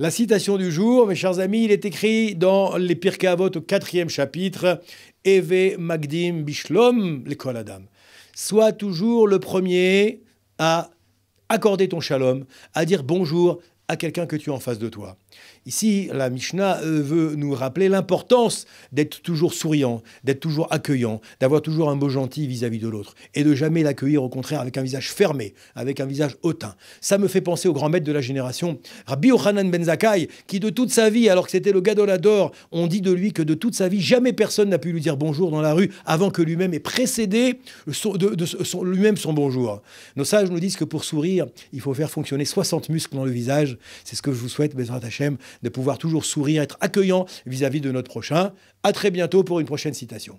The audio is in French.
La citation du jour, mes chers amis, il est écrit dans les Pirkavot au quatrième chapitre, Eve Magdim Bishlom l'école Adam. Sois toujours le premier à accorder ton shalom, à dire bonjour à quelqu'un que tu as en face de toi. Ici, la Mishnah euh, veut nous rappeler l'importance d'être toujours souriant, d'être toujours accueillant, d'avoir toujours un beau gentil vis-à-vis de l'autre, et de jamais l'accueillir au contraire avec un visage fermé, avec un visage hautain. Ça me fait penser au grand maître de la génération, Rabbi Ochanan Ben Zakai, qui de toute sa vie, alors que c'était le gadolador, on dit de lui que de toute sa vie, jamais personne n'a pu lui dire bonjour dans la rue avant que lui-même ait précédé lui-même son bonjour. Nos sages nous disent que pour sourire, il faut faire fonctionner 60 muscles dans le visage c'est ce que je vous souhaite, Bezrat Hachem, de pouvoir toujours sourire, être accueillant vis-à-vis -vis de notre prochain. À très bientôt pour une prochaine citation.